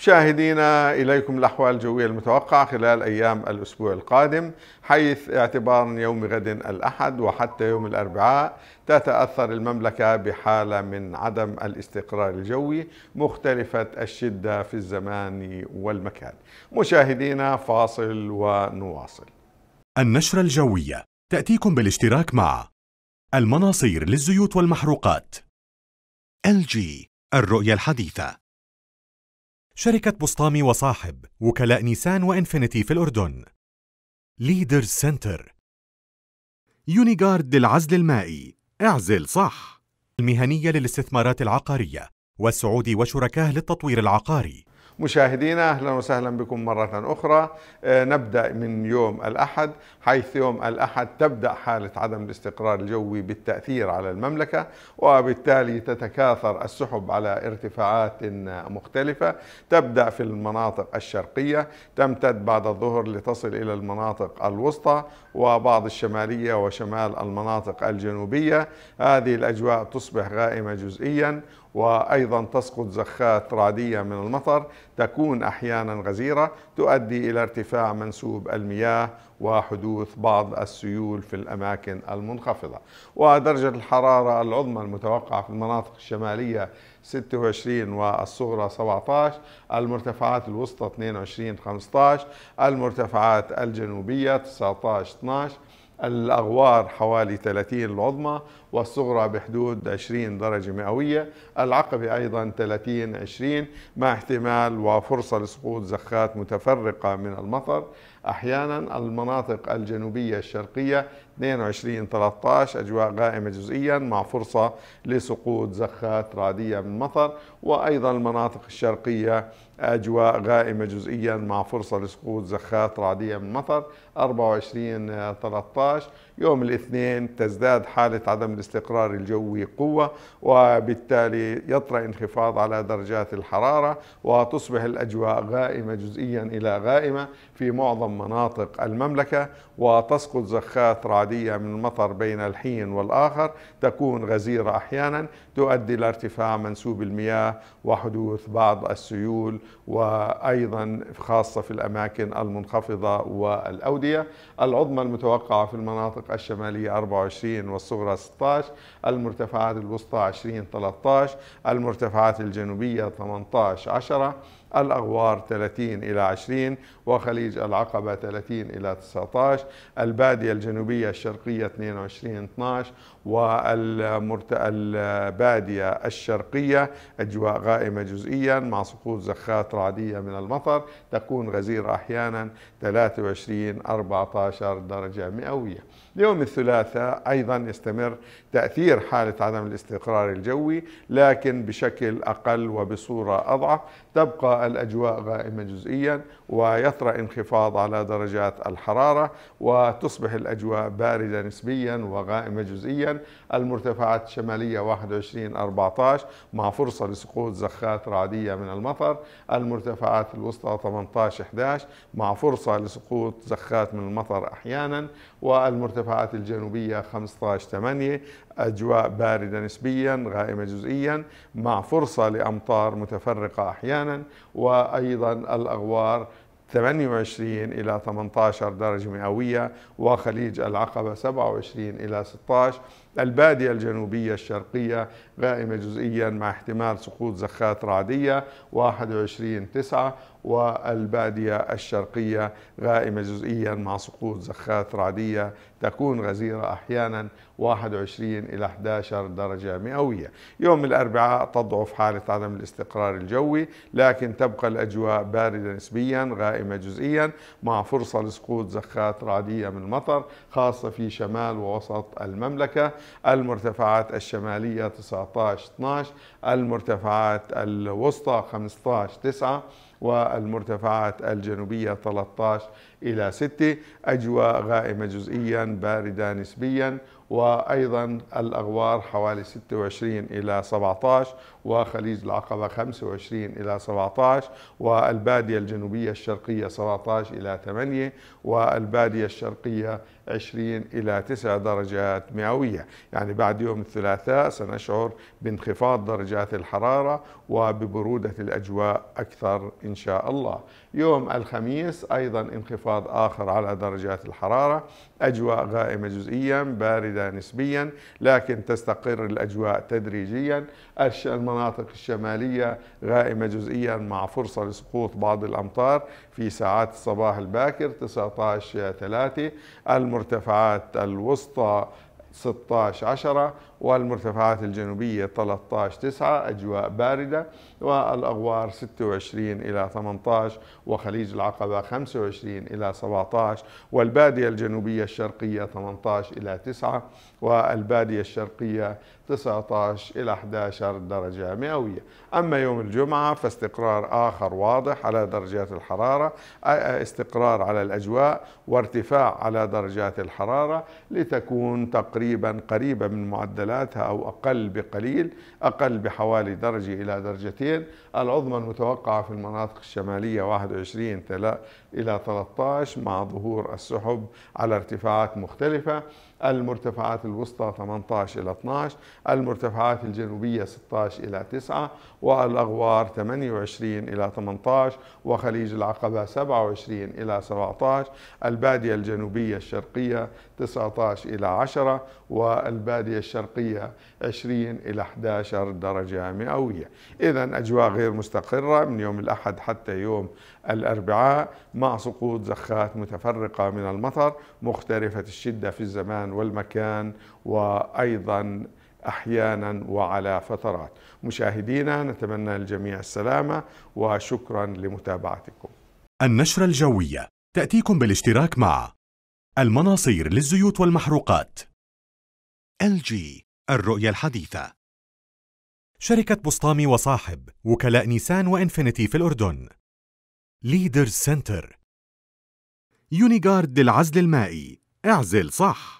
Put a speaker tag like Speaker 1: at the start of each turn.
Speaker 1: مشاهدينا إليكم الأحوال الجوية المتوقعة خلال أيام الأسبوع القادم حيث اعتبارا يوم غد الأحد وحتى يوم الأربعاء تتأثر المملكة بحالة من عدم الاستقرار الجوي مختلفة الشدة في الزمان والمكان مشاهدينا فاصل ونواصل
Speaker 2: النشرة الجوية تأتيكم بالاشتراك مع المناصير للزيوت والمحروقات الجي الرؤية الحديثة شركة بسطامي وصاحب وكلاء نيسان وإنفينيتي في الأردن ليدر سنتر يونيغارد للعزل المائي اعزل صح المهنية للاستثمارات العقارية والسعودي وشركاه للتطوير العقاري
Speaker 1: مشاهدينا اهلا وسهلا بكم مره اخرى آه، نبدا من يوم الاحد حيث يوم الاحد تبدا حاله عدم الاستقرار الجوي بالتاثير على المملكه وبالتالي تتكاثر السحب على ارتفاعات مختلفه تبدا في المناطق الشرقيه تمتد بعد الظهر لتصل الى المناطق الوسطى وبعض الشماليه وشمال المناطق الجنوبيه هذه الاجواء تصبح غائمه جزئيا وايضا تسقط زخات رعديه من المطر تكون أحيانا غزيرة تؤدي إلى ارتفاع منسوب المياه وحدوث بعض السيول في الأماكن المنخفضة ودرجة الحرارة العظمى المتوقعة في المناطق الشمالية 26 والصغرى 17 المرتفعات الوسطى 22 15 المرتفعات الجنوبية 19 12 الأغوار حوالي 30 العظمى والصغرى بحدود 20 درجة مئوية العقبة أيضا 30 20 مع احتمال وفرصة لسقوط زخات متفرقة من المطر احيانا المناطق الجنوبيه الشرقيه 22 13 اجواء غائمه جزئيا مع فرصه لسقوط زخات رعديه من مطر وايضا المناطق الشرقيه اجواء غائمه جزئيا مع فرصه لسقوط زخات رعديه من مطر 24 13 يوم الاثنين تزداد حاله عدم الاستقرار الجوي قوه وبالتالي يطرا انخفاض على درجات الحراره وتصبح الاجواء غائمه جزئيا الى غائمه في معظم معظم مناطق المملكة وتسقط زخات رعدية من المطر بين الحين والآخر تكون غزيرة أحيانا تؤدي إلى ارتفاع منسوب المياه وحدوث بعض السيول وأيضا خاصة في الأماكن المنخفضة والأودية العظمى المتوقعة في المناطق الشمالية 24 والصغرى 16 المرتفعات الوسطى 20 13 المرتفعات الجنوبية 18 10 الأغوار 30 إلى 20 وخليج العقبة 30 إلى 19 البادية الجنوبية الشرقية 22 12 والمرت... البادية الشرقية أجواء غائمة جزئيا مع سقوط زخات رعدية من المطر تكون غزيرة أحيانا 23 14 درجة مئوية يوم الثلاثاء أيضا يستمر تأثير حالة عدم الاستقرار الجوي لكن بشكل أقل وبصورة أضعف تبقى الأجواء غائمة جزئيا ويطرأ انخفاض على درجات الحرارة وتصبح الأجواء باردة نسبيا وغائمة جزئيا المرتفعات الشمالية 21 14 مع فرصة لسقوط زخات رعدية من المطر المرتفعات الوسطى 18 11 مع فرصة لسقوط زخات من المطر أحيانا والمرتفعات الجنوبية 15 8 أجواء باردة نسبيا غائمة جزئيا مع فرصة لأمطار متفرقة أحيانا وأيضا الأغوار 28 إلى 18 درجة مئوية وخليج العقبة 27 إلى 16 البادية الجنوبية الشرقية غائمة جزئيا مع احتمال سقوط زخات رعدية 21 9 والبادية الشرقية غائمة جزئيا مع سقوط زخات رعدية تكون غزيرة أحيانا 21 إلى 11 درجة مئوية يوم الأربعاء تضعف حالة عدم الاستقرار الجوي لكن تبقى الأجواء باردة نسبيا غائمة جزئيا مع فرصة لسقوط زخات رعدية من المطر خاصة في شمال ووسط المملكة المرتفعات الشمالية 19 12 المرتفعات الوسطى 15 9 والمرتفعات الجنوبية 13 إلى 6 أجواء غائمة جزئيا باردة نسبيا وأيضا الأغوار حوالي 26 إلى 17 وخليج العقبة 25 إلى 17 والبادية الجنوبية الشرقية 17 إلى 8 والبادية الشرقية 20 إلى 9 درجات مئوية يعني بعد يوم الثلاثاء سنشعر بانخفاض درجات الحرارة وببرودة الأجواء أكثر إن شاء الله يوم الخميس أيضا انخفاض آخر على درجات الحرارة أجواء غائمة جزئيا باردة نسبيا لكن تستقر الأجواء تدريجيا المناطق الشمالية غائمة جزئيا مع فرصة لسقوط بعض الأمطار في ساعات الصباح الباكر 19 3 المرتفعات الوسطى 16 10 والمرتفعات الجنوبية 13 9 أجواء باردة والأغوار 26 إلى 18 وخليج العقبة 25 إلى 17 والبادية الجنوبية الشرقية 18 إلى 9 والبادية الشرقية 19 إلى 11 درجة مئوية أما يوم الجمعة فاستقرار آخر واضح على درجات الحرارة استقرار على الأجواء وارتفاع على درجات الحرارة لتكون تقريبا قريبة من معدلات ثلاثة أو أقل بقليل أقل بحوالي درجة إلى درجتين العظمى المتوقعة في المناطق الشمالية 21 إلى 13 مع ظهور السحب على ارتفاعات مختلفة المرتفعات الوسطى 18 إلى 12 المرتفعات الجنوبية 16 إلى 9 والأغوار 28 إلى 18 وخليج العقبة 27 إلى 17 البادية الجنوبية الشرقية 19 إلى 10 والبادية الشرقية 20 إلى 11 درجة مئوية إذا أجواء غير مستقرة من يوم الأحد حتى يوم الأربعاء مع سقوط زخات متفرقة من المطر مختلفة الشدة في الزمان الزمان والمكان وايضا احيانا وعلى فترات. مشاهدينا نتمنى للجميع السلامه وشكرا لمتابعتكم.
Speaker 2: النشره الجويه تاتيكم بالاشتراك مع المناصير للزيوت والمحروقات. LG الرؤية الحديثة شركة بسطامي وصاحب وكلاء نيسان وإنفينيتي في الأردن ليدرز سنتر يونيغارد للعزل المائي اعزل صح